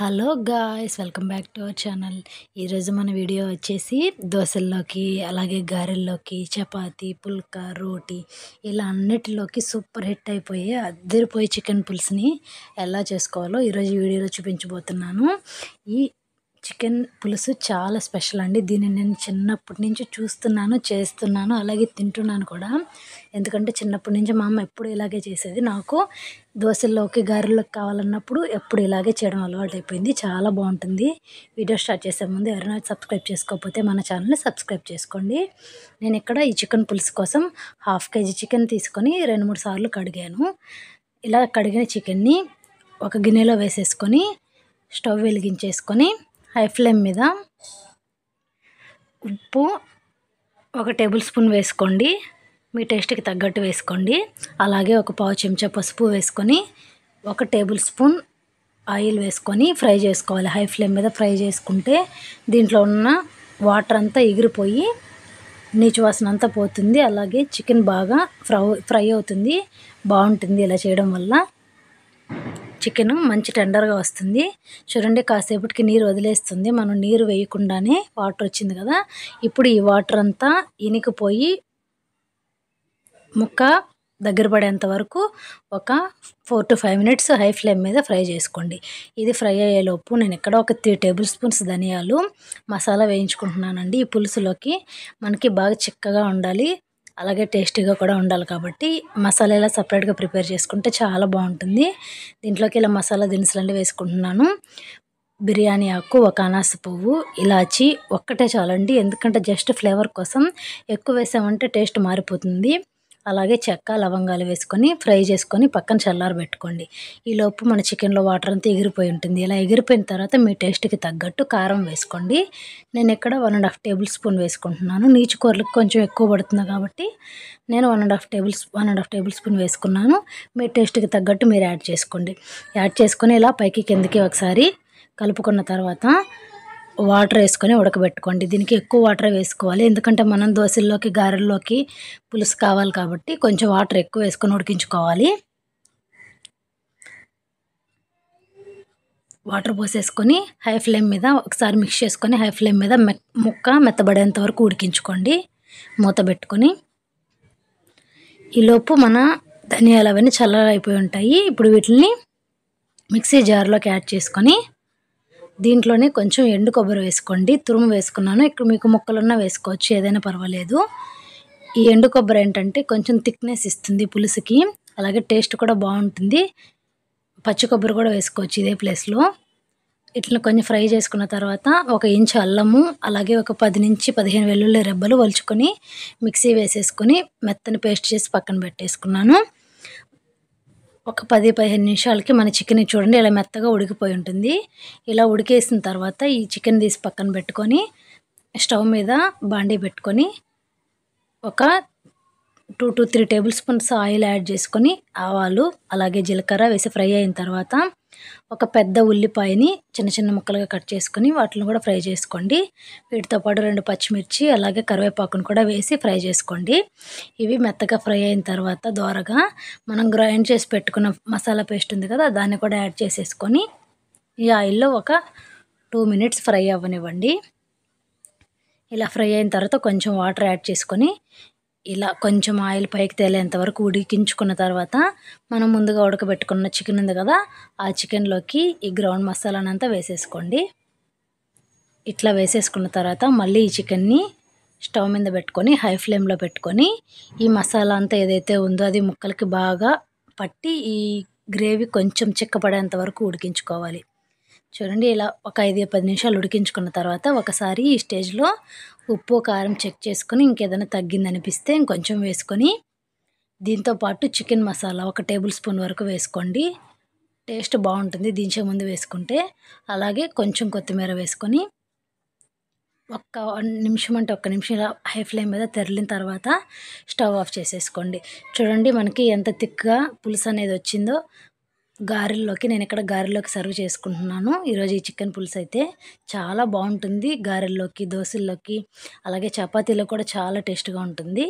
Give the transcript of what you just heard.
hello guys welcome back to our channel ఈరోజు మన video వచ్చేసి దోశల్లోకి అలాగే గారెల్లోకి చపాతి పుల్కా రోటీ ఇలా అన్నిటిలోకి సూపర్ హిట్ అయిపోయి అద్దరిపోయి చికెన్ పులుసుని ఎలా చేసుకోవాలో ఈరోజు వీడియోలో చూపించబోతున్నాను ఈ చికెన్ పులుసు చాలా స్పెషల్ అండి దీన్ని నేను చిన్నప్పటి నుంచి చూస్తున్నాను చేస్తున్నాను అలాగే తింటున్నాను కూడా ఎందుకంటే చిన్నప్పటి నుంచి మా అమ్మ ఎప్పుడు ఇలాగే చేసేది నాకు దోశల్లోకి గారెల్లోకి కావాలన్నప్పుడు ఎప్పుడు ఇలాగే చేయడం అలవాటు అయిపోయింది చాలా బాగుంటుంది వీడియో స్టార్ట్ చేసే ముందు ఎవరైనా సబ్స్క్రైబ్ చేసుకోకపోతే మన ఛానల్ని సబ్స్క్రైబ్ చేసుకోండి నేను ఇక్కడ ఈ చికెన్ పులుసు కోసం హాఫ్ కేజీ చికెన్ తీసుకొని రెండు మూడు సార్లు కడిగాను ఇలా కడిగిన చికెన్ని ఒక గిన్నెలో వేసేసుకొని స్టవ్ వెలిగించేసుకొని హై ఫ్లేమ్ మీద ఉప్పు ఒక టేబుల్ స్పూన్ వేసుకోండి మీ టేస్ట్కి తగ్గట్టు వేసుకోండి అలాగే ఒక పావు చెంచా పసుపు వేసుకొని ఒక టేబుల్ స్పూన్ ఆయిల్ వేసుకొని ఫ్రై చేసుకోవాలి హై ఫ్లేమ్ మీద ఫ్రై చేసుకుంటే దీంట్లో ఉన్న వాటర్ అంతా ఎగిరిపోయి నీచు వాసన అంతా పోతుంది అలాగే చికెన్ బాగా ఫ్రై ఫ్రై అవుతుంది బాగుంటుంది ఇలా చేయడం వల్ల చికెన్ మంచి టెండర్గా వస్తుంది చూడండి కాసేపటికి నీరు వదిలేస్తుంది మనం నీరు వేయకుండానే వాటర్ వచ్చింది కదా ఇప్పుడు ఈ వాటర్ అంతా ఇనికిపోయి ముక్క దగ్గర పడేంత వరకు ఒక four to five minutes high flame మీద ఫ్రై చేసుకోండి ఇది ఫ్రై అయ్యేలోపు నేను ఇక్కడ ఒక త్రీ టేబుల్ స్పూన్స్ ధనియాలు మసాలా వేయించుకుంటున్నానండి ఈ పులుసులోకి మనకి బాగా చిక్కగా ఉండాలి అలాగే టేస్టీగా కూడా ఉండాలి కాబట్టి మసాలా ఇలా సపరేట్గా ప్రిపేర్ చేసుకుంటే చాలా బాగుంటుంది దీంట్లోకి ఇలా మసాలా దినుసులు అంటే వేసుకుంటున్నాను బిర్యానీ ఆకు ఒక అనాస పువ్వు ఇలాచి ఒక్కటే చాలండి ఎందుకంటే జస్ట్ ఫ్లేవర్ కోసం ఎక్కువ వేసామంటే టేస్ట్ మారిపోతుంది అలాగే చెక్క లవంగాలు వేసుకొని ఫ్రై చేసుకొని పక్కన పెట్టుకోండి ఈలోపు మన చికెన్లో వాటర్ అంతా ఎగిరిపోయి ఉంటుంది ఇలా ఎగిరిపోయిన తర్వాత మీ టేస్ట్కి తగ్గట్టు కారం వేసుకోండి నేను ఇక్కడ one and half tablespoon వేసుకుంటున్నాను నీచు కూరలకు కొంచెం ఎక్కువ పడుతుంది కాబట్టి నేను one and half table one and half tablespoon వేసుకున్నాను మీ టేస్ట్కి తగ్గట్టు మీరు యాడ్ చేసుకోండి యాడ్ చేసుకొని ఇలా పైకి కిందకి ఒకసారి కలుపుకున్న తర్వాత వాటర్ వేసుకొని ఉడకబెట్టుకోండి దీనికి ఎక్కువ వాటర్ వేసుకోవాలి ఎందుకంటే మనం దోశల్లోకి గారెల్లోకి పులుసు కావాలి కాబట్టి కొంచెం వాటర్ ఎక్కువ వేసుకొని ఉడికించుకోవాలి వాటర్ పోసేసుకొని హై ఫ్లేమ్ మీద ఒకసారి మిక్స్ చేసుకొని హై ఫ్లేమ్ మీద ముక్క మెత్తబడేంత వరకు ఉడికించుకోండి మూత పెట్టుకొని ఈలోపు మన ధనియాలు అవన్నీ చల్లగా అయిపోయి ఉంటాయి ఇప్పుడు వీటిని మిక్సీ జార్లోకి యాడ్ చేసుకొని దీంట్లోనే కొంచెం ఎండు కొబ్బరి వేసుకోండి తురుము వేసుకున్నాను ఇక్కడ మీకు ముక్కలున్నా వేసుకోవచ్చు ఏదైనా పర్వాలేదు ఈ ఎండు కొబ్బరి ఏంటంటే కొంచెం థిక్నెస్ ఇస్తుంది పులుసుకి అలాగే టేస్ట్ కూడా బాగుంటుంది పచ్చి కొబ్బరి కూడా వేసుకోవచ్చు ఇదే ప్లేస్లో ఇట్లా కొంచెం ఫ్రై చేసుకున్న తర్వాత ఒక ఇంచు అల్లము అలాగే ఒక పది నుంచి పదిహేను వెల్లుల్లి రెబ్బలు వలుచుకొని మిక్సీ వేసేసుకొని మెత్తని పేస్ట్ చేసి పక్కన పెట్టేసుకున్నాను ఒక పది పదిహేను నిమిషాలకి మన చికెన్ చూడండి ఇలా మెత్తగా ఉడికిపోయి ఉంటుంది ఇలా ఉడికేసిన తర్వాత ఈ చికెన్ తీసి పక్కన పెట్టుకొని స్టవ్ మీద బాండీ పెట్టుకొని ఒక two to three tablespoons oil add చేసుకొని ఆవాలు అలాగే జీలకర్ర వేసి ఫ్రై అయిన తర్వాత ఒక పెద్ద ఉల్లిపాయని చిన్న చిన్న ముక్కలుగా కట్ చేసుకుని వాటిని కూడా ఫ్రై చేసుకోండి వీటితో పాటు రెండు పచ్చిమిర్చి అలాగే కరివేపాకును కూడా వేసి ఫ్రై చేసుకోండి ఇవి మెత్తగా ఫ్రై అయిన తర్వాత దోరగా మనం గ్రైండ్ చేసి పెట్టుకున్న మసాలా పేస్ట్ ఉంది కదా దాన్ని కూడా యాడ్ చేసేసుకొని ఈ ఆయిల్లో ఒక టూ మినిట్స్ ఫ్రై అవ్వనివ్వండి ఇలా ఫ్రై అయిన తర్వాత కొంచెం వాటర్ యాడ్ చేసుకొని ఇలా కొంచెం ఆయిల్ పైకి తేలేంత వరకు ఉడికించుకున్న తర్వాత మనం ముందుగా ఉడకబెట్టుకున్న చికెన్ ఉంది కదా ఆ చికెన్లోకి ఈ గ్రౌండ్ మసాలానంతా వేసేసుకోండి ఇట్లా వేసేసుకున్న తర్వాత మళ్ళీ ఈ చికెన్ని స్టవ్ మీద పెట్టుకొని హై ఫ్లేమ్లో పెట్టుకొని ఈ మసాలా అంతా ఏదైతే ఉందో అది ముక్కలకి బాగా పట్టి ఈ గ్రేవీ కొంచెం చిక్కపడేంత వరకు ఉడికించుకోవాలి చూడండి ఇలా ఒక ఐదు పది నిమిషాలు ఉడికించుకున్న తర్వాత ఒకసారి ఈ స్టేజ్లో ఉప్పు కారం చెక్ చేసుకొని ఇంకేదైనా తగ్గిందనిపిస్తే ఇంకొంచెం వేసుకొని దీంతో పాటు చికెన్ మసాలా ఒక టేబుల్ స్పూన్ వరకు వేసుకోండి టేస్ట్ బాగుంటుంది దించే ముందు వేసుకుంటే అలాగే కొంచెం కొత్తిమీర వేసుకొని ఒక్క నిమిషం అంటే ఒక్క నిమిషం ఇలా హై ఫ్లేమ్ మీద తెరలిన తర్వాత స్టవ్ ఆఫ్ చేసేసుకోండి చూడండి మనకి ఎంత థిక్గా పులుసు అనేది వచ్చిందో గారెల్లోకి నేను ఇక్కడ గారెల్లోకి సర్వ్ చేసుకుంటున్నాను ఈరోజు ఈ చికెన్ పులుసు అయితే చాలా బాగుంటుంది గారెల్లోకి దోశల్లోకి అలాగే చపాతీలో కూడా చాలా టేస్ట్గా ఉంటుంది